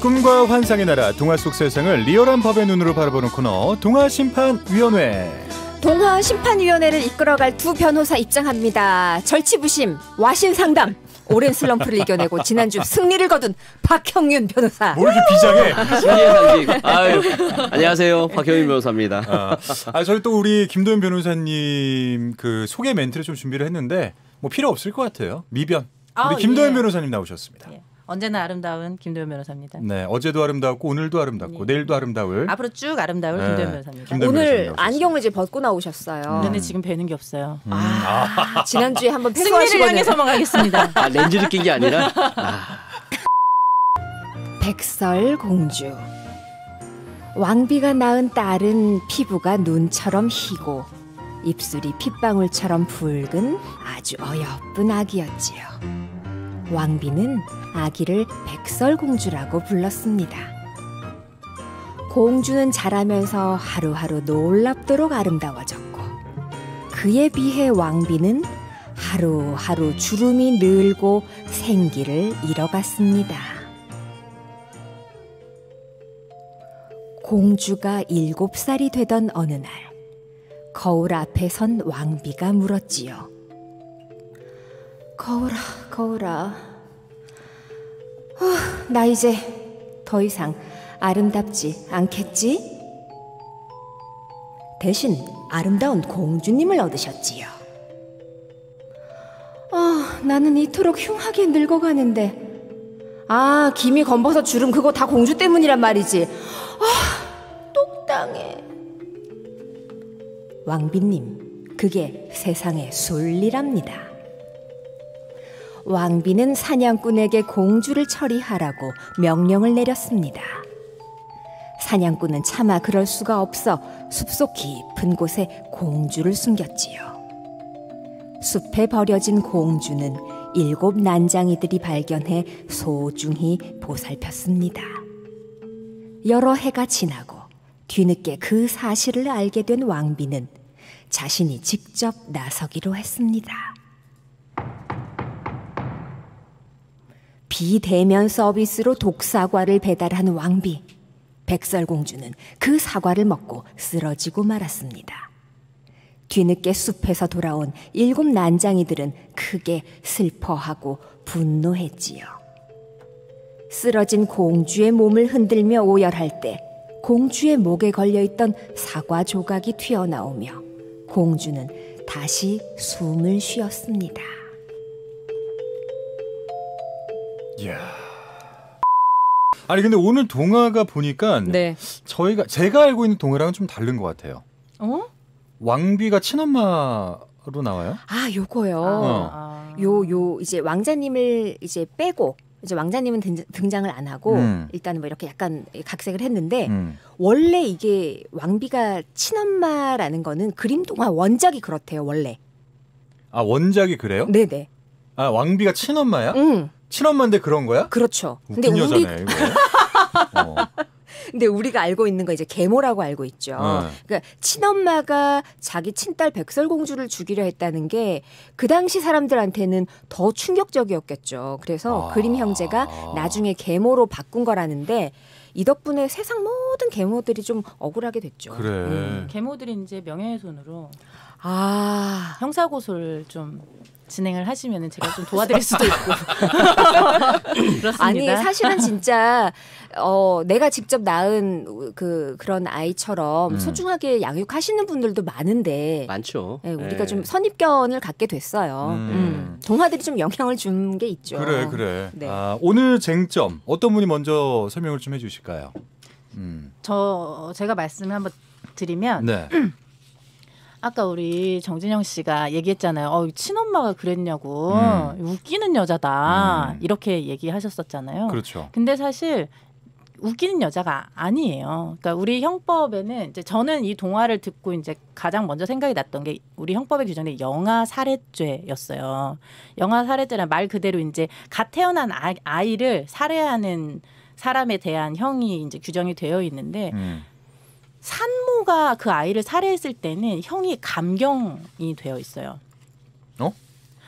꿈과 환상의 나라 동화 속 세상을 리얼한 법의 눈으로 바라보는 코너 동화 심판 위원회. 동화 심판 위원회를 이끌어갈 두 변호사 입장합니다. 절치부심, 와신 상담. 오랜 슬럼프를 이겨내고 지난주 승리를 거둔 박형윤 변호사. 뭘 이렇게 비장해? 아유, 안녕하세요, 박형윤 변호사입니다. 아, 아, 저희 또 우리 김도현 변호사님 그 소개 멘트를 좀 준비를 했는데 뭐 필요 없을 것 같아요. 미변. 아, 우리 아, 김도현 예. 변호사님 나오셨습니다. 예. 언제나 아름다운 김도현 변호사입니다. 네, 어제도 아름다웠고 오늘도 아름답고 네. 내일도 아름다울. 앞으로 쭉 아름다울 네. 김도현 변호사입니다. 김도현 오늘 안경을 이제 벗고 나오셨어요. 음. 눈에 지금 뵈는 게 없어요. 음. 아, 음. 아. 지난주에 한번 승리를 향해서만 가겠습니다. 아, 렌즈를 낀 게 아니라. 아. 백설공주 왕비가 낳은 딸은 피부가 눈처럼 희고 입술이 핏방울처럼 붉은 아주 어여쁜 아기였지요. 왕비는 아기를 백설공주라고 불렀습니다. 공주는 자라면서 하루하루 놀랍도록 아름다워졌고 그에 비해 왕비는 하루하루 주름이 늘고 생기를 잃어갔습니다. 공주가 일곱 살이 되던 어느 날 거울 앞에 선 왕비가 물었지요. 거울아, 거울아. 어, 나 이제 더 이상 아름답지 않겠지? 대신 아름다운 공주님을 얻으셨지요. 아, 어, 나는 이토록 흉하게 늙어가는데. 아, 김이 검버섯 주름 그거 다 공주 때문이란 말이지. 아, 똑당해. 왕비님, 그게 세상의 순리랍니다. 왕비는 사냥꾼에게 공주를 처리하라고 명령을 내렸습니다. 사냥꾼은 차마 그럴 수가 없어 숲속 깊은 곳에 공주를 숨겼지요. 숲에 버려진 공주는 일곱 난장이들이 발견해 소중히 보살폈습니다. 여러 해가 지나고 뒤늦게 그 사실을 알게 된 왕비는 자신이 직접 나서기로 했습니다. 비대면 서비스로 독사과를 배달한 왕비. 백설공주는 그 사과를 먹고 쓰러지고 말았습니다. 뒤늦게 숲에서 돌아온 일곱 난장이들은 크게 슬퍼하고 분노했지요. 쓰러진 공주의 몸을 흔들며 오열할 때 공주의 목에 걸려있던 사과 조각이 튀어나오며 공주는 다시 숨을 쉬었습니다. 이야. 예. 아니 근데 오늘 동화가 보니까 네. 저희가 제가 알고 있는 동화랑은 좀 다른 것 같아요. 어? 왕비가 친엄마로 나와요? 아 요거요. 어. 아. 요, 요 이제 왕자님을 이제 빼고 이제 왕자님은 등장을 안 하고 음. 일단 뭐 이렇게 약간 각색을 했는데 음. 원래 이게 왕비가 친엄마라는 거는 그림 동화 원작이 그렇대요 원래. 아 원작이 그래요? 네네. 아 왕비가 친엄마야? 응. 친엄마인데 그런 거야? 그렇죠. 근데 우리 여자 어. 근데 우리가 알고 있는 거 이제 계모라고 알고 있죠. 네. 그러니까 친엄마가 자기 친딸 백설공주를 죽이려 했다는 게 그 당시 사람들한테는 더 충격적이었겠죠. 그래서 아. 그림 형제가 나중에 계모로 바꾼 거라는데 이 덕분에 세상 모든 계모들이 좀 억울하게 됐죠. 그래. 음. 계모들이 이제 명예훼손으로 아 형사고소를 좀 진행을 하시면 제가 좀 도와드릴 수도 있고. 아니 사실은 진짜 어, 내가 직접 낳은 그 그런 아이처럼 음. 소중하게 양육하시는 분들도 많은데 많죠. 네, 우리가 네. 좀 선입견을 갖게 됐어요. 음. 음. 동화들이 좀 영향을 준 게 있죠. 그래 그래. 네. 아, 오늘 쟁점 어떤 분이 먼저 설명을 좀 해주실까요? 음. 저 제가 말씀을 한번 드리면. 네. 아까 우리 정진영 씨가 얘기했잖아요. 어, 친엄마가 그랬냐고 음. 웃기는 여자다 음. 이렇게 얘기하셨었잖아요. 그렇죠. 근데 사실 웃기는 여자가 아니에요. 그러니까 우리 형법에는 이제 저는 이 동화를 듣고 이제 가장 먼저 생각이 났던 게 우리 형법의 규정에 영아 살해죄였어요. 영아 살해죄란 말 그대로 이제 갓 태어난 아, 아이를 살해하는 사람에 대한 형이 이제 규정이 되어 있는데 음. 산모가 그 아이를 살해했을 때는 형이 감경이 되어 있어요. 어?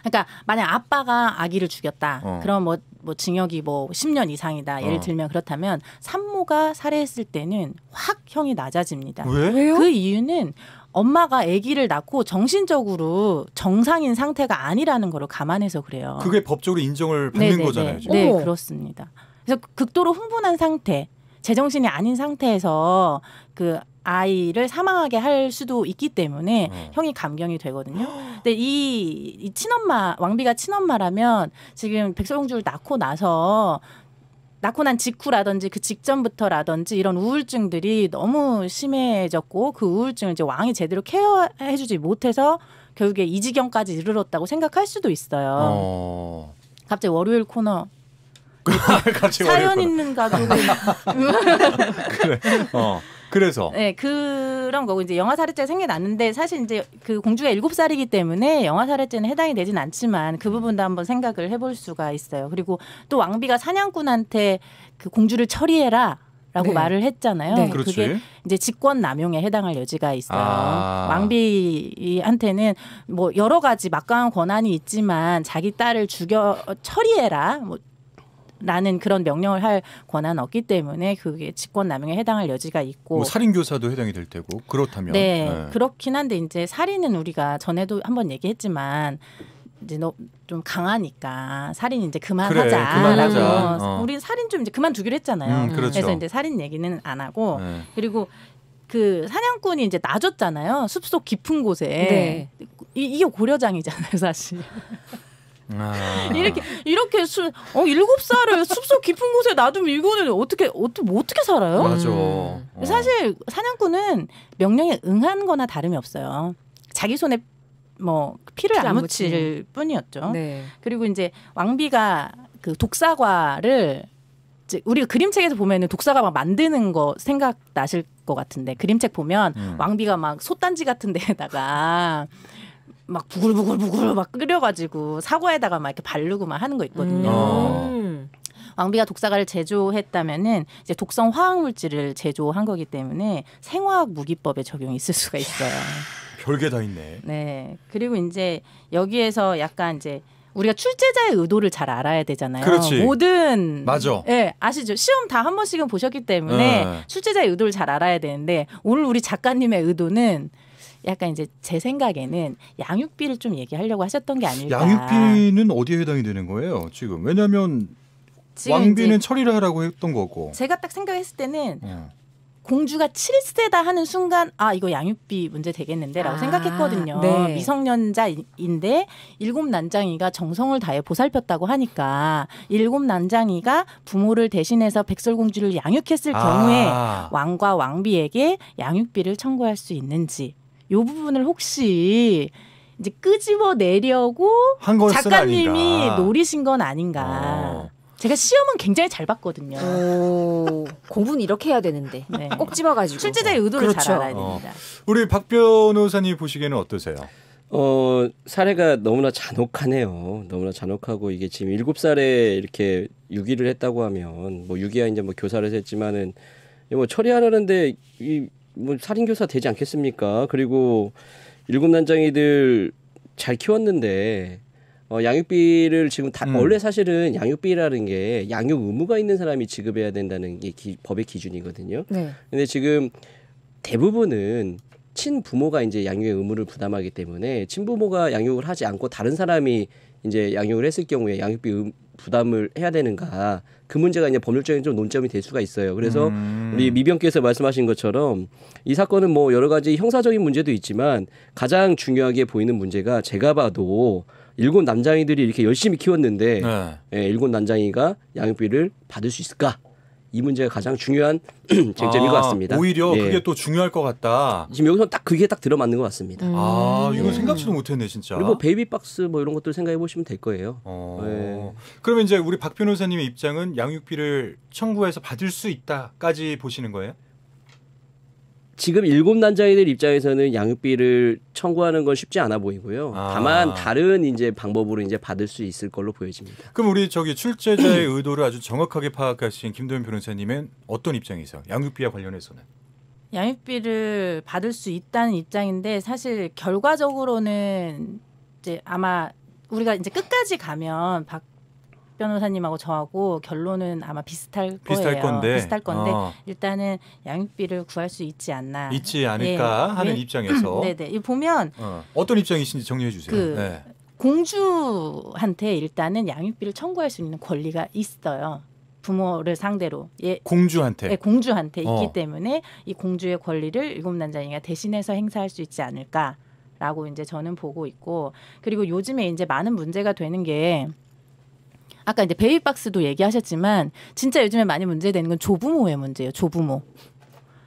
그러니까 만약 아빠가 아기를 죽였다. 어. 그럼 뭐, 뭐 징역이 뭐 10년 이상이다. 예를 어. 들면 그렇다면 산모가 살해했을 때는 확 형이 낮아집니다. 왜? 그 이유는 엄마가 아기를 낳고 정신적으로 정상인 상태가 아니라는 거 감안해서 그래요. 그게 법적으로 인정을 받는 네네네. 거잖아요. 지금. 네, 그렇습니다. 그래서 극도로 흥분한 상태, 제정신이 아닌 상태에서 그 아이를 사망하게 할 수도 있기 때문에 어. 형이 감경이 되거든요. 근데 이, 이 친엄마 왕비가 친엄마라면 지금 백설공주를 낳고 나서 낳고 난 직후라든지 그 직전부터라든지 이런 우울증들이 너무 심해졌고 그 우울증을 이제 왕이 제대로 케어해주지 못해서 결국에 이 지경까지 이르렀다고 생각할 수도 있어요. 어. 갑자기 월요일 코너 같이 사연 있는 가족은 그래. 어. 그래서 네 그런 거고 이제 영화 살해죄 생겨났는데 사실 이제 그 공주가 일곱 살이기 때문에 영화 살해죄는 해당이 되진 않지만 그 부분도 한번 생각을 해볼 수가 있어요. 그리고 또 왕비가 사냥꾼한테 그 공주를 처리해라. 라고 네. 말을 했잖아요. 네. 그렇지. 게 이제 직권 남용에 해당할 여지가 있어요. 아. 왕비한테는 뭐 여러 가지 막강한 권한이 있지만 자기 딸을 죽여 처리해라, 뭐 라는 그런 명령을 할 권한 없기 때문에 그게 직권 남용에 해당할 여지가 있고 뭐 살인 교사도 해당이 될 테고 그렇다면 네, 네, 그렇긴 한데 이제 살인은 우리가 전에도 한번 얘기했지만 이제 너 좀 강하니까 살인 이제 그만하자라고 그래, 그만하자. 어. 우리 살인 좀 이제 그만두기로 했잖아요. 음, 그렇죠. 그래서 이제 살인 얘기는 안 하고 네. 그리고 그 사냥꾼이 이제 놔줬잖아요. 숲속 깊은 곳에 네. 이, 이게 고려장이잖아요, 사실. 아. 이렇게 이렇게 수, 어 일곱 살을 숲속 깊은 곳에 놔두면 이거는 어떻게 어떻게 뭐 어떻게 살아요? 맞아. 음. 어. 사실 사냥꾼은 명령에 응한거나 다름이 없어요. 자기 손에 뭐 피를, 피안 묻힐 묻 뿐이었죠. 네. 그리고 이제 왕비가 그 독사과를 우리가 그림책에서 보면은 독사가 막 만드는 거 생각 나실 것 같은데 그림책 보면 음. 왕비가 막 솥단지 같은 데에다가 막 부글부글부글 막 끓여가지고 사과에다가 막 이렇게 바르고 막 하는 거 있거든요. 음. 어. 왕비가 독사과를 제조했다면은 이제 독성 화학 물질을 제조한 거기 때문에 생화학 무기법에 적용이 있을 수가 있어요. 별게 다 있네. 네. 그리고 이제 여기에서 약간 이제 우리가 출제자의 의도를 잘 알아야 되잖아요. 그렇지. 모든 맞아. 예, 네, 아시죠? 시험 다 한 번씩은 보셨기 때문에 네. 출제자의 의도를 잘 알아야 되는데 오늘 우리 작가님의 의도는 약간 이제 제 생각에는 양육비를 좀 얘기하려고 하셨던 게 아닐까. 양육비는 어디에 해당이 되는 거예요? 지금 왜냐하면 왕비는 처리를 하라고 했던 거고. 제가 딱 생각했을 때는 음. 공주가 7세다 하는 순간 아 이거 양육비 문제 되겠는데라고 아, 생각했거든요. 네. 미성년자인데 일곱 난장이가 정성을 다해 보살폈다고 하니까 일곱 난장이가 부모를 대신해서 백설공주를 양육했을 아. 경우에 왕과 왕비에게 양육비를 청구할 수 있는지 요 부분을 혹시 이제 끄집어 내려고 작가님이 아닌가. 노리신 건 아닌가. 어. 제가 시험은 굉장히 잘 봤거든요. 공부는 이렇게 해야 되는데 네. 꼭 집어가지고 출제자의 어. 의도를 그렇죠. 잘 알아야 됩니다. 어. 우리 박 변호사님 보시기에는 어떠세요? 어, 사례가 너무나 잔혹하네요. 너무나 잔혹하고 이게 지금 일곱 살에 이렇게 유기를 했다고 하면 뭐 유기야 이제 뭐 교사를 했지만은 뭐 처리하려는데 이뭐 살인 교사 되지 않겠습니까? 그리고 일곱 난장이들 잘 키웠는데 어, 양육비를 지금 다 음. 원래 사실은 양육비라는 게 양육 의무가 있는 사람이 지급해야 된다는 게 기, 법의 기준이거든요. 네. 근데 지금 대부분은 친부모가 이제 양육의 의무를 부담하기 때문에 친부모가 양육을 하지 않고 다른 사람이 이제 양육을 했을 경우에 양육비 부담을 해야 되는가 그 문제가 이제 법률적인 좀 논점이 될 수가 있어요. 그래서 음. 우리 미병께서 말씀하신 것처럼 이 사건은 뭐 여러 가지 형사적인 문제도 있지만 가장 중요하게 보이는 문제가 제가 봐도 일곱 남장이들이 이렇게 열심히 키웠는데 네. 예, 일곱 남장이가 양육비를 받을 수 있을까? 이 문제가 가장 중요한 쟁점인 아, 것 같습니다. 오히려 예. 그게 또 중요할 것 같다. 지금 여기서 딱 그게 딱 들어맞는 것 같습니다. 아, 음. 아 이거 예. 생각지도 못했네 진짜. 그리고 뭐 베이비박스 뭐 이런 것들 생각해 보시면 될 거예요. 어. 예. 그러면 이제 우리 박 변호사님의 입장은 양육비를 청구해서 받을 수 있다까지 보시는 거예요? 지금 일곱 난자인들 입장에서는 양육비를 청구하는 건 쉽지 않아 보이고요. 아. 다만 다른 이제 방법으로 이제 받을 수 있을 걸로 보여집니다. 그럼 우리 저기 출제자의 의도를 아주 정확하게 파악하신 김도현 변호사님은 어떤 입장이세요? 양육비와 관련해서는? 양육비를 받을 수 있다는 입장인데 사실 결과적으로는 이제 아마 우리가 이제 끝까지 가면 박 변호사님하고 저하고 결론은 아마 비슷할, 비슷할 건데. 비슷할 건데 어. 일단은 양육비를 구할 수 있지 않나. 있지 예. 않을까 네. 하는 왜? 입장에서. 음, 네네. 이 보면 어. 떤 입장이신지 정리해 주세요. 그 네. 공주한테 일단은 양육비를 청구할 수 있는 권리가 있어요. 부모를 상대로 예, 공주한테 예, 공주한테 어. 있기 때문에 이 공주의 권리를 일곱 난장녀가 대신해서 행사할 수 있지 않을까라고 이제 저는 보고 있고 그리고 요즘에 이제 많은 문제가 되는 게 아까 이제 베이박스도 얘기하셨지만 진짜 요즘에 많이 문제되는 건 조부모의 문제예요. 조부모.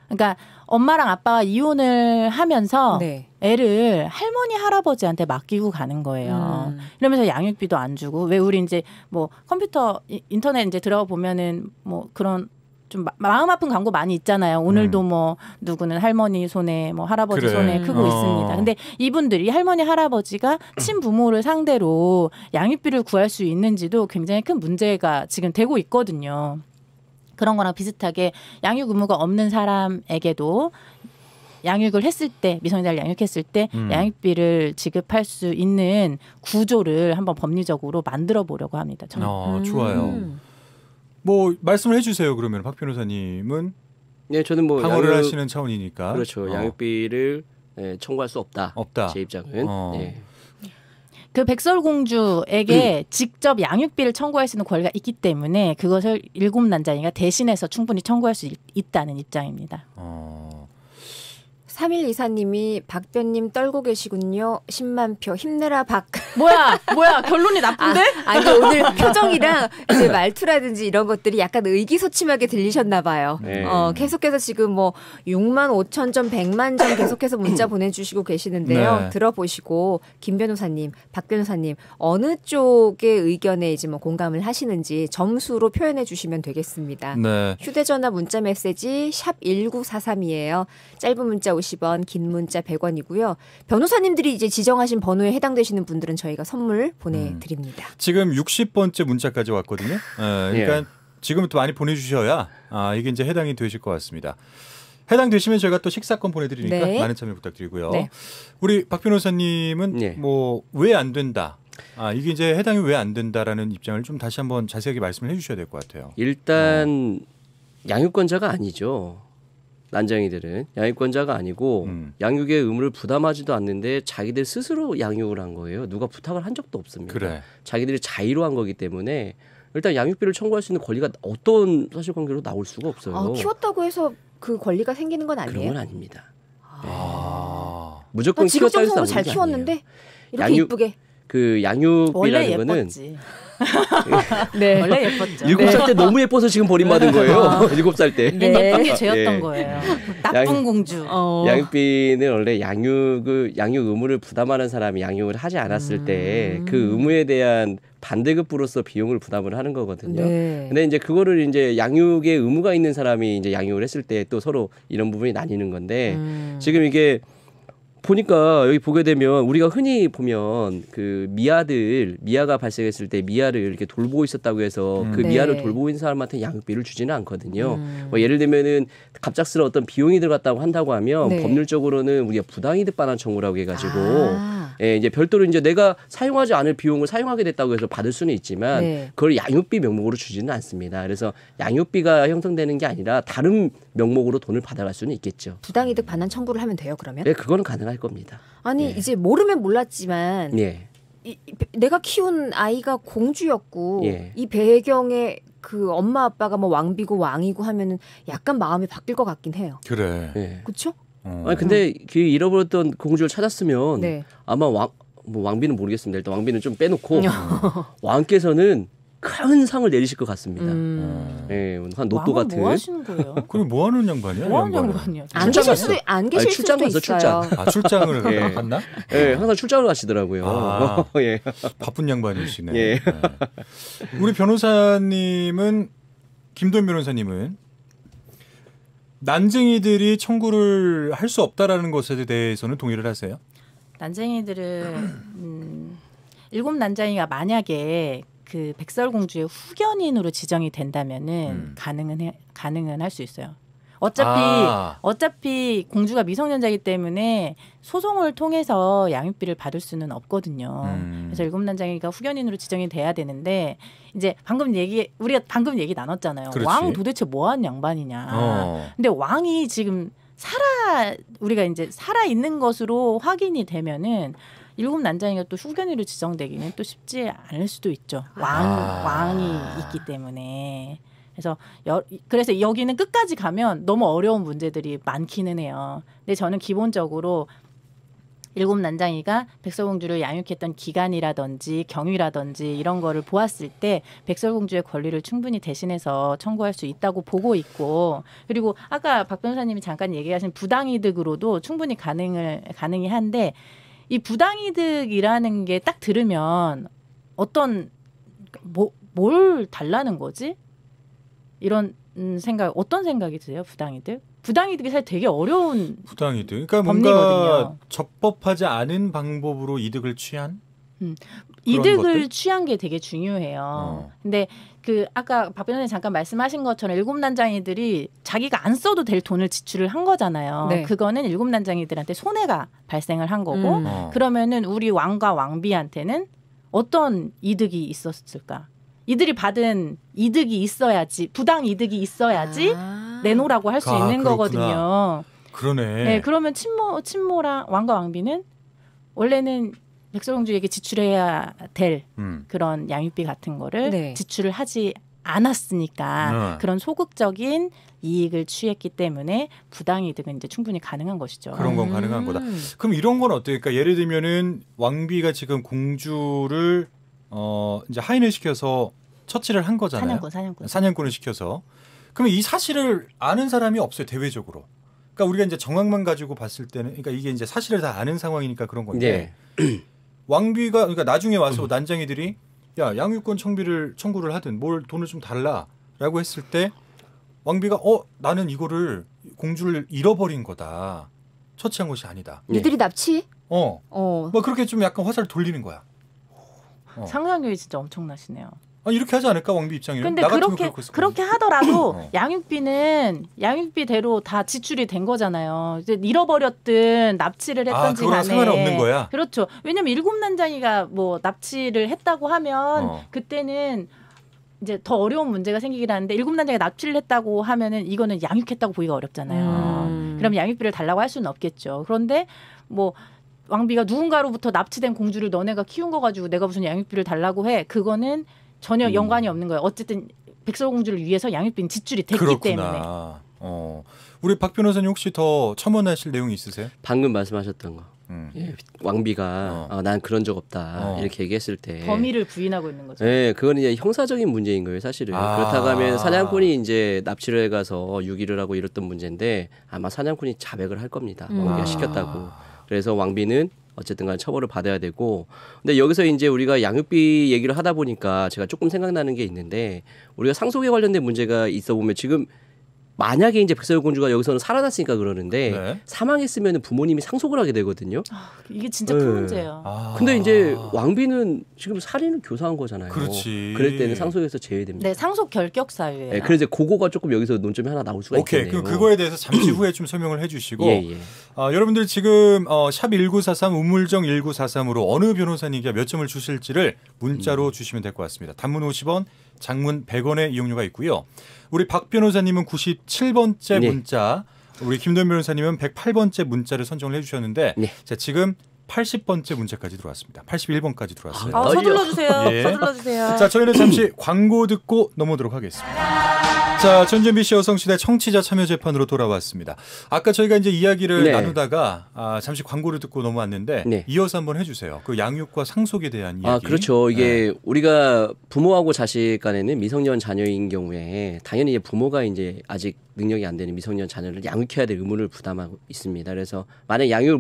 그러니까 엄마랑 아빠가 이혼을 하면서 네. 애를 할머니 할아버지한테 맡기고 가는 거예요. 음. 이러면서 양육비도 안 주고 왜 우리 이제 뭐 컴퓨터 인터넷 이제 들어가 보면은 뭐 그런 좀 마음 아픈 광고 많이 있잖아요. 오늘도 음. 뭐 누구는 할머니 손에 뭐 할아버지 그래. 손에 크고 어. 있습니다. 근데 이분들이 할머니 할아버지가 친부모를 상대로 양육비를 구할 수 있는지도 굉장히 큰 문제가 지금 되고 있거든요. 그런 거랑 비슷하게 양육 의무가 없는 사람에게도 양육을 했을 때 미성년자를 양육했을 때 음. 양육비를 지급할 수 있는 구조를 한번 법리적으로 만들어 보려고 합니다. 저는. 어, 좋아요. 음. 뭐 말씀을 해주세요. 그러면 박 변호사님은 네 저는 뭐 방어를 양육, 하시는 차원이니까 그렇죠. 어. 양육비를 네, 청구할 수 없다. 없다. 제 입장은. 어. 네. 그 백설공주에게 음. 직접 양육비를 청구할 수 있는 권리가 있기 때문에 그것을 일곱 난장니가 대신해서 충분히 청구할 수 있, 다는 입장입니다. 어. 3일 이사님이 박변님 떨고 계시군요. 10만 표 힘내라 박. 뭐야 뭐야 결론이 나쁜데? 아, 아니 오늘 표정이랑 이제 말투라든지 이런 것들이 약간 의기소침하게 들리셨나 봐요. 네. 어, 계속해서 지금 뭐 6만 5천 점, 100만 점 계속해서 문자 보내주시고 계시는데요. 네. 들어보시고 김 변호사님, 박 변호사님 어느 쪽의 의견에 이제 뭐 공감을 하시는지 점수로 표현해 주시면 되겠습니다. 네. 휴대전화 문자 메시지 샵 #1943이에요. 짧은 문자 50원, 긴 문자 100원이고요. 변호사님들이 이제 지정하신 번호에 해당되시는 분들은 저희가 선물 보내드립니다. 음. 지금 60번째 문자까지 왔거든요. 네, 그러니까 예. 지금부터 많이 보내주셔야 아, 이게 이제 해당이 되실 것 같습니다. 해당되시면 저희가 또 식사권 보내드리니까 네. 많은 참여 부탁드리고요. 네. 우리 박 변호사님은 네. 예. 뭐왜 안 된다? 아 이게 이제 해당이 왜 안 된다라는 입장을 좀 다시 한번 자세하게 말씀을 해주셔야 될 것 같아요. 일단 음. 양육권자가 아니죠. 난장이들은 양육권자가 아니고 음. 양육의 의무를 부담하지도 않는데 자기들 스스로 양육을 한 거예요. 누가 부탁을 한 적도 없습니다. 그래. 자기들이 자의로 한 거기 때문에 일단 양육비를 청구할 수 있는 권리가 어떤 사실관계로 나올 수가 없어요. 아, 키웠다고 해서 그 권리가 생기는 건 아니에요? 그건 아닙니다. 아... 네. 무조건 키웠다고 해서 잘 키웠는데 아니에요. 이렇게 양육, 이쁘게 그 양육비라는 거는 예뻤지. 네. 원래 예뻤죠. 일곱 살때 네. 너무 예뻐서 지금 버림받은 거예요. 아. 일곱 살 때. 네. 예 죄였던 네. 거예요. 나쁜 공주. 어. 양육비는 원래 양육을 양육 의무를 부담하는 사람이 양육을 하지 않았을 음. 때그 의무에 대한 반대급부로서 비용을 부담을 하는 거거든요. 네. 근데 이제 그거를 이제 양육의 의무가 있는 사람이 이제 양육을 했을 때 또 서로 이런 부분이 나뉘는 건데 음. 지금 이게 보니까 여기 보게 되면 우리가 흔히 보면 그 미아들 미아가 발생했을 때 미아를 이렇게 돌보고 있었다고 해서 음. 그 미아를 네. 돌보고 있는 사람한테 양육비를 주지는 않거든요. 음. 뭐 예를 들면은 갑작스러운 어떤 비용이 들어갔다고 한다고 하면 네. 법률적으로는 우리가 부당이득 반환 청구라고 해가지고 아. 예, 이제 별도로 이제 내가 사용하지 않을 비용을 사용하게 됐다고 해서 받을 수는 있지만 네. 그걸 양육비 명목으로 주지는 않습니다. 그래서 양육비가 형성되는 게 아니라 다른 명목으로 돈을 받아갈 수는 있겠죠. 부당이득 반환 청구를 하면 돼요, 그러면? 네, 그거는 가능할 겁니다. 아니, 예. 이제 모르면 몰랐지만 예. 이, 내가 키운 아이가 공주였고 예. 이 배경에 그 엄마 아빠가 뭐 왕비고 왕이고 하면은 약간 마음이 바뀔 것 같긴 해요. 그래. 예. 그렇죠? 어. 아니 근데 그 잃어버렸던 공주를 찾았으면 네. 아마 왕, 뭐 왕비는 모르겠습니다. 일단 왕비는 좀 빼놓고 왕께서는 큰 상을 내리실 것 같습니다. 음. 어. 예, 한 노또 뭐 같은. 뭐 하시는 거예요? 그럼 뭐 하는 양반이야? 뭐 하는 양반이야? 안 계실 수도 안 계실 아니, 수도 있어요. 출장 아, 출장을 예. 갔나? 예, 항상 출장을 가시더라고요. 아, 예. 바쁜 양반이시네. 예. 네. 우리 변호사님은 김도현 변호사님은 난쟁이들이 청구를 할 수 없다라는 것에 대해서는 동의를 하세요? 난쟁이들은 음, 일곱 난쟁이가 만약에 그 백설공주의 후견인으로 지정이 된다면은 음. 가능은 해, 가능은 할 수 있어요. 어차피 아. 어차피 공주가 미성년자이기 때문에 소송을 통해서 양육비를 받을 수는 없거든요. 음. 그래서 일곱 난장이가 후견인으로 지정이 돼야 되는데 이제 방금 얘기 우리가 방금 얘기 나눴잖아요. 그렇지. 왕 도대체 뭐한 양반이냐. 어. 근데 왕이 지금 살아 우리가 이제 살아 있는 것으로 확인이 되면은 일곱 난장이가 또후견인으로 지정되기는 또 쉽지 않을 수도 있죠. 왕 아. 왕이 있기 때문에. 그래서 여, 그래서 여기는 끝까지 가면 너무 어려운 문제들이 많기는 해요. 근데 저는 기본적으로 일곱 난장이가 백설공주를 양육했던 기간이라든지 경위라든지 이런 거를 보았을 때 백설공주의 권리를 충분히 대신해서 청구할 수 있다고 보고 있고 그리고 아까 박 변호사님이 잠깐 얘기하신 부당이득으로도 충분히 가능을 가능이 한데 이 부당이득이라는 게 딱 들으면 어떤 뭐, 뭘 달라는 거지? 이런 음, 생각 어떤 생각이 드세요, 부당이득? 부당이득이 사실 되게 어려운 부당이득. 그러니까 뭔가 적법하지 않은 방법으로 이득을 취한. 음. 이득을 것들? 취한 게 되게 중요해요. 어. 근데 그 아까 박 변호사님 잠깐 말씀하신 것처럼 일곱 난장이들이 자기가 안 써도 될 돈을 지출을 한 거잖아요. 네. 그거는 일곱 난장이들한테 손해가 발생을 한 거고 음. 어. 그러면은 우리 왕과 왕비한테는 어떤 이득이 있었을까? 이들이 받은 이득이 있어야지 부당 이득이 있어야지 아~ 내놓으라고 할수 아, 있는 그렇구나. 거거든요. 그러네. 네, 그러면 친모 친모랑 왕과 왕비는 원래는 백설공주에게 지출해야 될 음. 그런 양육비 같은 거를 네. 지출을 하지 않았으니까 네. 그런 소극적인 이익을 취했기 때문에 부당이득은 이제 충분히 가능한 것이죠. 그런 건 음. 가능한 거다. 음. 그럼 이런 건 어때요? 그러니까 예를 들면은 왕비가 지금 공주를 어 이제 하인을 시켜서 처치를 한 거잖아요. 사냥꾼, 사냥꾼. 사냥꾼을 시켜서. 그러면 이 사실을 아는 사람이 없어요 대외적으로. 그러니까 우리가 이제 정황만 가지고 봤을 때는 그러니까 이게 이제 사실을 다 아는 상황이니까 그런 건데 네. 왕비가 그러니까 나중에 와서 음. 난장이들이 야 양육권 청비를 청구를 하든 뭘 돈을 좀 달라라고 했을 때 왕비가 어 나는 이거를 공주를 잃어버린 거다 처치한 것이 아니다. 네. 이들이 납치? 어. 어. 뭐 그렇게 좀 약간 화살을 돌리는 거야. 어. 상상력이 진짜 엄청나시네요. 아, 이렇게 하지 않을까 왕비 입장이 근데 그렇게 그렇게 하더라도 어. 양육비는 양육비대로 다 지출이 된 거잖아요. 이제 잃어버렸든 납치를 했던지 아, 간에 상관없는 거야. 그렇죠. 왜냐면 일곱 난장이가 뭐 납치를 했다고 하면 어. 그때는 이제 더 어려운 문제가 생기긴 하는데 일곱 난장이 납치를 했다고 하면은 이거는 양육했다고 보기가 어렵잖아요. 음. 그럼 양육비를 달라고 할 수는 없겠죠. 그런데 뭐 왕비가 누군가로부터 납치된 공주를 너네가 키운 거 가지고 내가 무슨 양육비를 달라고 해. 그거는 전혀 음. 연관이 없는 거예요. 어쨌든 백설공주를 위해서 양육비는 지출이 됐기 그렇구나. 때문에. 어. 우리 박 변호사님 혹시 더 첨언하실 내용이 있으세요? 방금 말씀하셨던 거. 음. 예, 왕비가 어. 아, 난 그런 적 없다 어. 이렇게 얘기했을 때 범위를 부인하고 있는 거죠. 예, 그건 이제 형사적인 문제인 거예요, 사실은. 아. 그렇다고 하면 사냥꾼이 이제 납치를 해가서 유기를 하고 이랬던 문제인데 아마 사냥꾼이 자백을 할 겁니다. 음. 왕비가 시켰다고. 아. 그래서 왕비는 어쨌든 간 처벌을 받아야 되고 근데 여기서 이제 우리가 양육비 얘기를 하다 보니까 제가 조금 생각나는 게 있는데 우리가 상속에 관련된 문제가 있어 보면 지금 만약에 이제 백설공 주가 여기서는 살아났으니까 그러는데 네. 사망했으면 부모님이 상속을 하게 되거든요. 아, 이게 진짜 큰 네. 문제예요. 아. 근데 이제 왕비는 지금 살인을 교사한 거잖아요. 그렇지. 그럴 때는 상속에서 제외됩니다. 네, 상속 결격 사유예요. 네, 그래서 고거가 조금 여기서 논점이 하나 나올 수가 있겠네요. 오케이, 그 그거에 대해서 잠시 후에 좀 설명을 해주시고 예, 예. 아, 여러분들 지금 어, 샵1943 우물정 1943으로 어느 변호사님께 몇 점을 주실지를 문자로 음. 주시면 될 것 같습니다. 단문 50원, 장문 100원의 이용료가 있고요. 우리 박 변호사님은 97번째 네. 문자, 우리 김도현 변호사님은 108번째 문자를 선정을 해주셨는데 네. 자, 지금 80번째 문제까지 들어왔습니다. 81번까지 들어왔어요. 아, 서둘러 주세요. 예. 서둘러 주세요. 자, 저희는 잠시 광고 듣고 넘어오도록 하겠습니다. 자, 전준비 씨 여성시대 청취자 참여 재판으로 돌아왔습니다. 아까 저희가 이제 이야기를 네. 나누다가 아, 잠시 광고를 듣고 넘어왔는데 네. 이어서 한번 해주세요. 그 양육과 상속에 대한 아, 이야기. 아, 그렇죠. 이게 네. 우리가 부모하고 자식 간에는 미성년 자녀인 경우에 당연히 이제 부모가 이제 아직 능력이 안 되는 미성년 자녀를 양육해야 될 의무를 부담하고 있습니다. 그래서 만약 양육을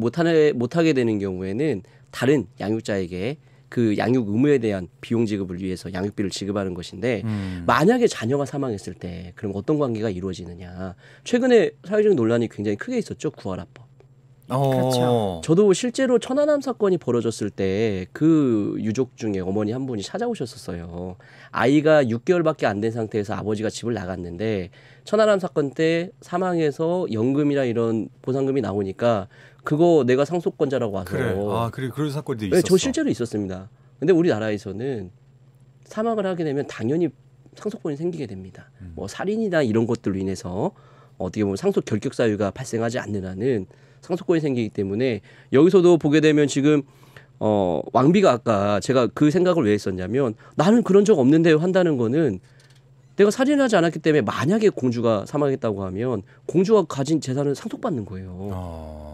못하게 되는 경우에는 다른 양육자에게 그 양육 의무에 대한 비용 지급을 위해서 양육비를 지급하는 것인데 음. 만약에 자녀가 사망했을 때 그럼 어떤 관계가 이루어지느냐 최근에 사회적 논란이 굉장히 크게 있었죠 구하아법 어. 그렇죠. 저도 실제로 천안함 사건이 벌어졌을 때 그 유족 중에 어머니 한 분이 찾아오셨었어요. 아이가 6개월밖에 안 된 상태에서 아버지가 집을 나갔는데 천안함 사건 때 사망해서 연금이나 이런 보상금이 나오니까 그거 내가 상속권자라고 와서 그래. 아 그래 그런 사건도 있었어. 네, 저 실제로 있었습니다. 근데 우리나라에서는 사망을 하게 되면 당연히 상속권이 생기게 됩니다. 음. 뭐 살인이나 이런 것들로 인해서 어떻게 보면 상속 결격 사유가 발생하지 않는 한은 상속권이 생기기 때문에 여기서도 보게 되면 지금 어 왕비가 아까 제가 그 생각을 왜 했었냐면 나는 그런 적 없는데요 한다는 거는 내가 살인하지 않았기 때문에 만약에 공주가 사망했다고 하면 공주가 가진 재산을 상속받는 거예요. 어.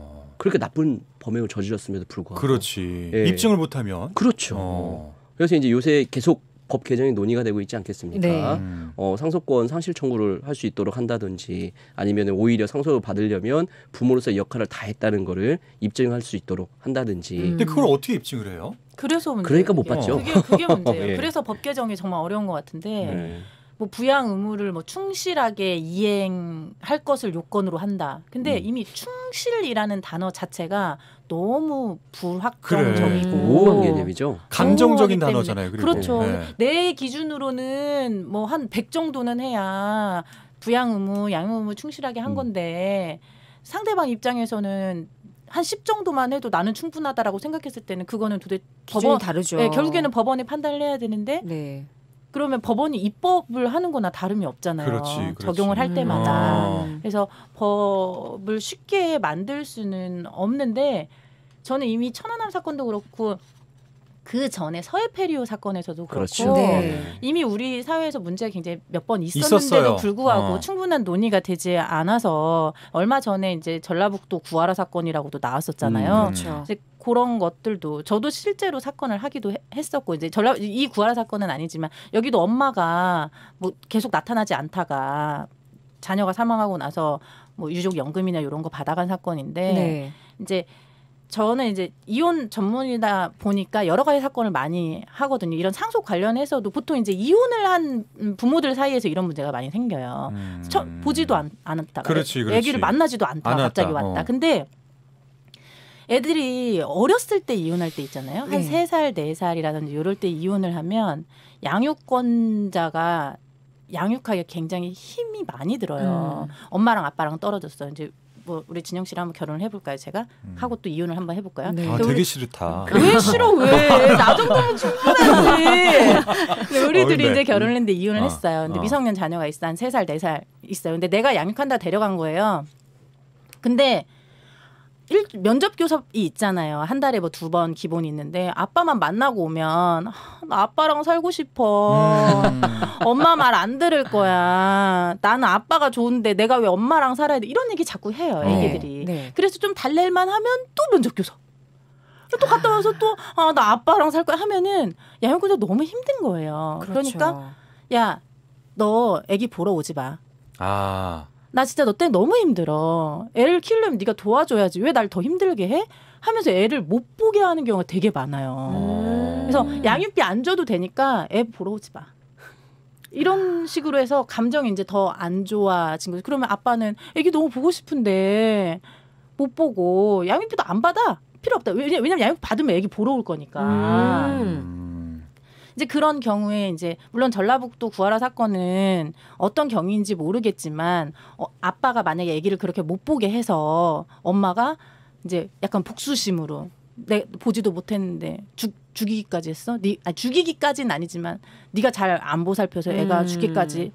그렇게 나쁜 범행을 저질렀음에도 불구하고 그렇지 예. 입증을 못하면 그렇죠. 어. 그래서 이제 요새 계속 법 개정이 논의가 되고 있지 않겠습니까? 네. 음. 어, 상속권 상실 청구를 할 수 있도록 한다든지 아니면 오히려 상속을 받으려면 부모로서 역할을 다 했다는 거를 입증할 수 있도록 한다든지. 음. 근데 그걸 어떻게 입증을 해요? 그래서 문제. 그러니까 못받죠 그게, 그게 문제예요. 예. 그래서 법 개정이 정말 어려운 것 같은데. 네. 뭐 부양 의무를 뭐 충실하게 이행할 것을 요건으로 한다. 근데 음. 이미 충실이라는 단어 자체가 너무 불확정적이고 음. 모호한 그래. 개념이죠. 감정적인 단어잖아요. 그리고. 그렇죠. 네. 내 기준으로는 뭐 한1 0 0 정도는 해야 부양 의무, 양육 의무 충실하게 한 음. 건데 상대방 입장에서는 한1 0 정도만 해도 나는 충분하다라고 생각했을 때는 그거는 도대체 기준이 법원, 다르죠. 네, 결국에는 법원이 판단을 해야 되는데 네. 그러면 법원이 입법을 하는 거나 다름이 없잖아요. 그렇지, 그렇지. 적용을 할 때마다. 음. 그래서 법을 쉽게 만들 수는 없는데 저는 이미 천안함 사건도 그렇고 그 전에 서해페리오 사건에서도 그렇고 그렇죠. 네. 이미 우리 사회에서 문제가 굉장히 몇 번 있었는데도 있었어요. 불구하고 어. 충분한 논의가 되지 않아서 얼마 전에 이제 전라북도 구하라 사건이라고도 나왔었잖아요. 음, 그렇죠. 그런 것들도 저도 실제로 사건을 하기도 해, 했었고 이제 전라 이 구하라 사건은 아니지만 여기도 엄마가 뭐 계속 나타나지 않다가 자녀가 사망하고 나서 뭐 유족 연금이나 이런 거 받아간 사건인데 네. 이제 저는 이제 이혼 전문이다 보니까 여러 가지 사건을 많이 하거든요. 이런 상속 관련해서도 보통 이제 이혼을 한 부모들 사이에서 이런 문제가 많이 생겨요. 음. 처, 보지도 않, 않았다. 그렇지, 그렇지. 애기를 만나지도 않다. 갑자기 왔다. 어. 근데 애들이 어렸을 때 이혼할 때 있잖아요. 한 세살네살이라든지 네. 네 요럴 때 이혼을 하면 양육권자가 양육하기에 굉장히 힘이 많이 들어요. 음. 엄마랑 아빠랑 떨어졌어요. 이제 뭐 우리 진영 씨랑 한번 결혼을 해볼까요? 제가 음. 하고 또 이혼을 한번 해볼까요? 네. 아, 되게 싫다. 왜 싫어? 왜? 나 정도면 충분하지. 근 우리들이 어, 네. 이제 결혼을 음. 했는데 이혼을 어, 했어요. 근데 어. 미성년 자녀가 있어 한세살네살 네 있어요. 근데 내가 양육한다 데려간 거예요. 근데 일, 면접 교섭이 있잖아요. 한 달에 뭐 두 번 기본 이 있는데 아빠만 만나고 오면 나 아빠랑 살고 싶어. 음. 엄마 말 안 들을 거야. 나는 아빠가 좋은데 내가 왜 엄마랑 살아야 돼? 이런 얘기 자꾸 해요. 어. 애기들이. 네. 네. 그래서 좀 달랠만 하면 또 면접 교섭. 또 갔다 와서 또아나 아빠랑 살 거야 하면은 야영구조 너무 힘든 거예요. 그러니까 그렇죠. 그러니까 야 너 애기 보러 오지 마. 아. 나 진짜 너 때문에 너무 힘들어. 애를 키우려면 네가 도와줘야지. 왜 날 더 힘들게 해? 하면서 애를 못 보게 하는 경우가 되게 많아요. 음. 그래서 양육비 안 줘도 되니까 애 보러 오지 마. 이런 식으로 해서 감정이 이제 더 안 좋아진 거죠. 그러면 아빠는 애기 너무 보고 싶은데 못 보고 양육비도 안 받아. 필요 없다. 왜냐, 왜면 양육 받으면 애기 보러 올 거니까. 음. 이제 그런 경우에 이제 물론 전라북도 구하라 사건은 어떤 경위인지 모르겠지만 어, 아빠가 만약에 아기를 그렇게 못 보게 해서 엄마가 이제 약간 복수심으로 내 보지도 못했는데 죽 죽이기까지 했어? 니 아니, 죽이기까지는 아니지만 네가 잘 안 보살펴서 애가 음. 죽기까지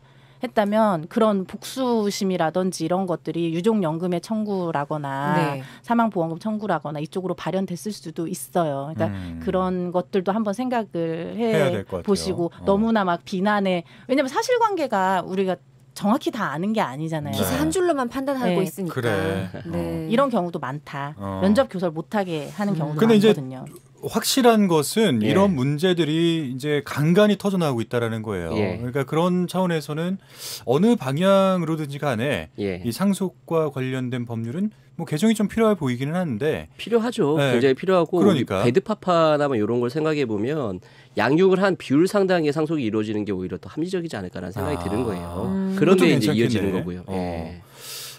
했다면 그런 복수심이라든지 이런 것들이 유족연금의 청구라거나 네. 사망보험금 청구라거나 이쪽으로 발현됐을 수도 있어요. 그러니까 음. 그런 것들도 한번 생각을 해 보시고 어. 너무나 막 비난에 왜냐하면 사실관계가 우리가 정확히 다 아는 게 아니잖아요. 기사 네. 한 줄로만 판단하고 네. 있으니까. 그래. 네. 어. 이런 경우도 많다. 어. 면접 교설 못하게 하는 음. 경우도 음. 많거든요. 확실한 것은 예. 이런 문제들이 이제 간간히 터져나오고 있다라는 거예요. 예. 그러니까 그런 차원에서는 어느 방향으로든지 간에 예. 이 상속과 관련된 법률은 뭐 개정이 좀 필요해 보이기는 하는데 필요하죠. 네. 굉장히 필요하고 그러니까. 베드파파나 뭐 이런 걸 생각해 보면 양육을 한 비율 상당의 상속이 이루어지는 게 오히려 더 합리적이지 않을까라는 생각이 아. 드는 거예요. 음. 그런데 이제 이어지는 거고요. 예. 어.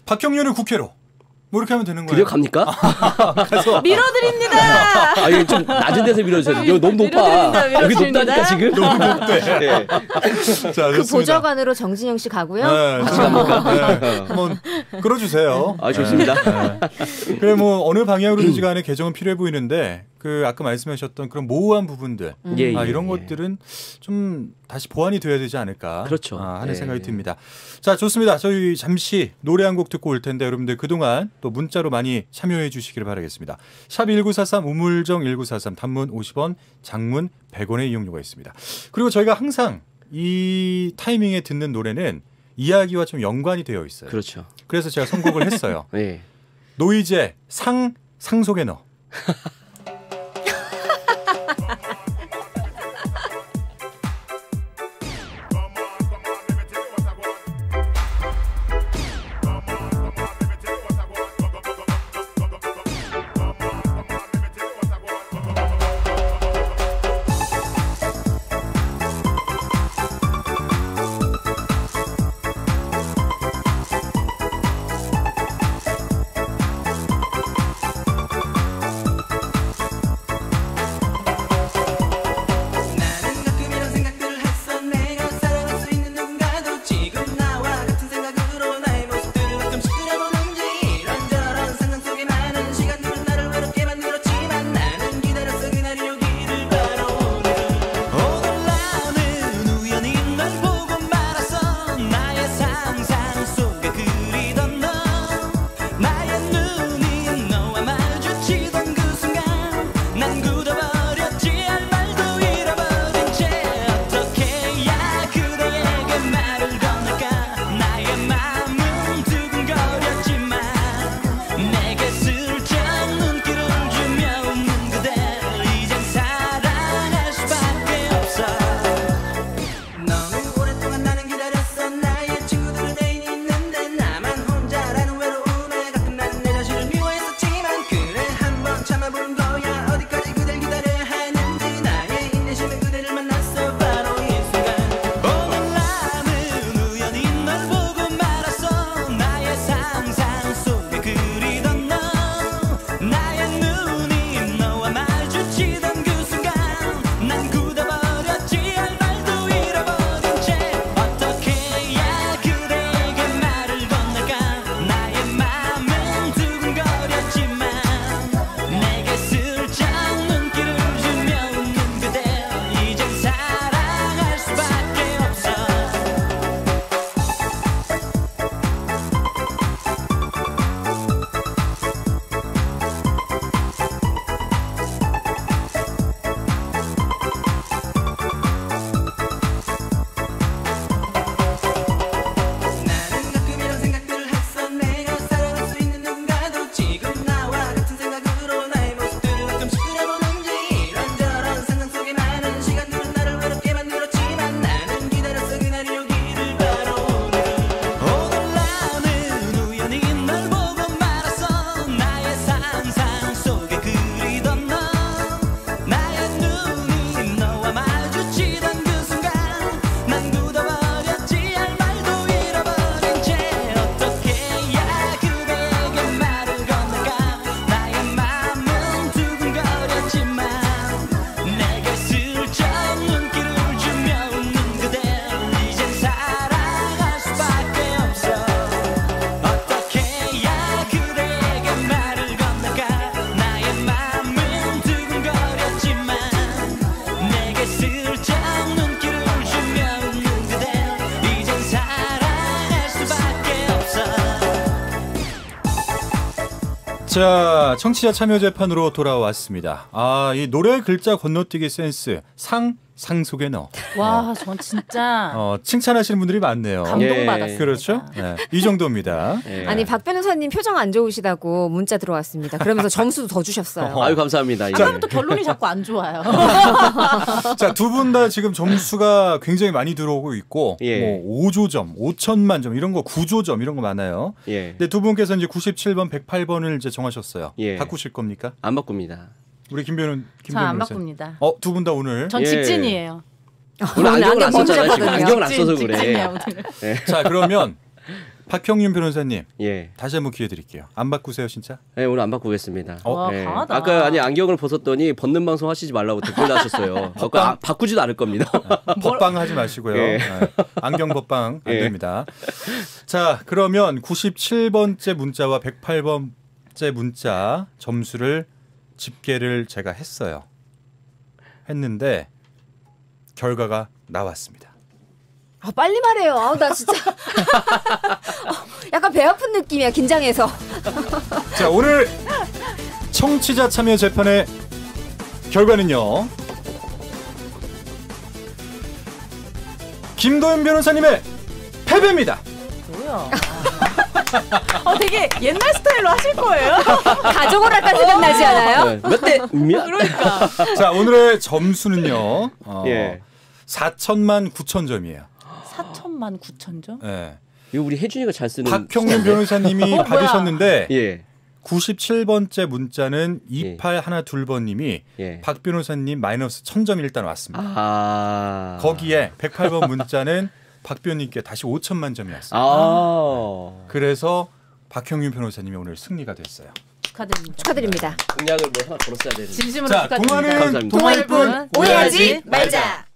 박형렬의 국회로 뭐 이렇게 하면 되는 거예요. 들려갑니까? 아, 밀어드립니다. 아, 이거 좀 낮은 데서 밀어주세요. 여기 네, 너무 높아. 여기 아, 높다니까 지금. 너무 높대. 네. 자, 그 보좌관으로 정진영 씨 가고요. 네, 네, 네. 한번 끌어주세요. 아 좋습니다. 네. 그래 뭐 어느 방향으로든지 간에 개정은 필요해 보이는데 그 아까 말씀하셨던 그런 모호한 부분들 음. 예, 아, 예, 이런 예, 것들은 좀 다시 보완이 돼야 되지 않을까 그렇죠. 아, 하는 예, 생각이 예. 듭니다. 자 좋습니다. 저희 잠시 노래 한 곡 듣고 올 텐데 여러분들 그동안 또 문자로 많이 참여해 주시기를 바라겠습니다. 샵 1943 우물정 1943 단문 50원 장문 100원의 이용료가 있습니다. 그리고 저희가 항상 이 타이밍에 듣는 노래는 이야기와 좀 연관이 되어 있어요. 그렇죠. 그래서 제가 선곡을 했어요. 네. 노이제 상 상속의 너. 청취자 참여 재판으로 돌아왔습니다. 아, 이 노래 글자 건너뛰기 센스 상 상속의 너. 와, 전 진짜. 어, 칭찬하시는 분들이 많네요. 감동받았어요. 그렇죠? 네. 이 정도입니다. 예. 아니 박 변호사님 표정 안 좋으시다고 문자 들어왔습니다. 그러면서 점수도 더 주셨어요. 아유 감사합니다. 예. 아까부터 결론이 자꾸 안 좋아요. 자두 분 다 지금 점수가 굉장히 많이 들어오고 있고 예. 뭐 5조 점, 5천만 점 이런 거 9조 점 이런 거 많아요. 예. 근데 두 분께서 이제 97번, 108번을 이제 정하셨어요. 예. 바꾸실 겁니까? 안 바꿉니다. 우리 김변호 김변 저안 바꿉니다. 어두 분 다 오늘 전 예. 직진이에요. 원래 아, 안경을 안 썼잖아요. 지금 안경을 안 써서 그래. 네. 자 그러면 박형윤 변호사님, 예. 다시 한번 기회 드릴게요. 안 바꾸세요, 진짜? 네, 오늘 안 바꾸겠습니다. 어? 와, 네. 아까 아니 안경을 벗었더니 벗는 방송 하시지 말라고 댓글 다셨어요. 아, 바꾸지도 않을 겁니다. 아, 법방 하지 마시고요. 예. 아, 안경 법방 안 예. 됩니다. 자, 그러면 97번째 문자와 108번째 문자 점수를 집계를 제가 했어요. 했는데 결과가 나왔습니다. 아, 빨리 말해요. 아, 나 진짜 어, 약간 배 아픈 느낌이야 긴장해서. 자 오늘 청취자 참여 재판의 결과는요. 김도현 변호사님의 패배입니다. 뭐야? 어, 되게 옛날 스타일로 하실 거예요. 가족을 약간 생각나지 않아요? 네, 몇대 그러니까. 자 오늘의 점수는요. 어, 예. 4천만 9천 점이에요. 4천만 9천 점? 네. 이거 우리 혜준이가 잘 쓰는 박형준 변호사님이 어, 받으셨는데 예. 97번째 문자는 2812번님이 예. 예. 박 변호사님 마이너스 1000점 일단 왔습니다. 아 거기에 108번 문자는 박 변호님께 다시 5천만 점이 왔습니다. 아 네. 그래서 박형윤 변호사님이 오늘 승리가 됐어요. 축하드립니다. 축하드립니다. 네. 공약을 뭐 하나 걸었어야 되는데. 진심으로 자, 축하드립니다. 동화는 동화일 뿐 오해하지 말자. 말자.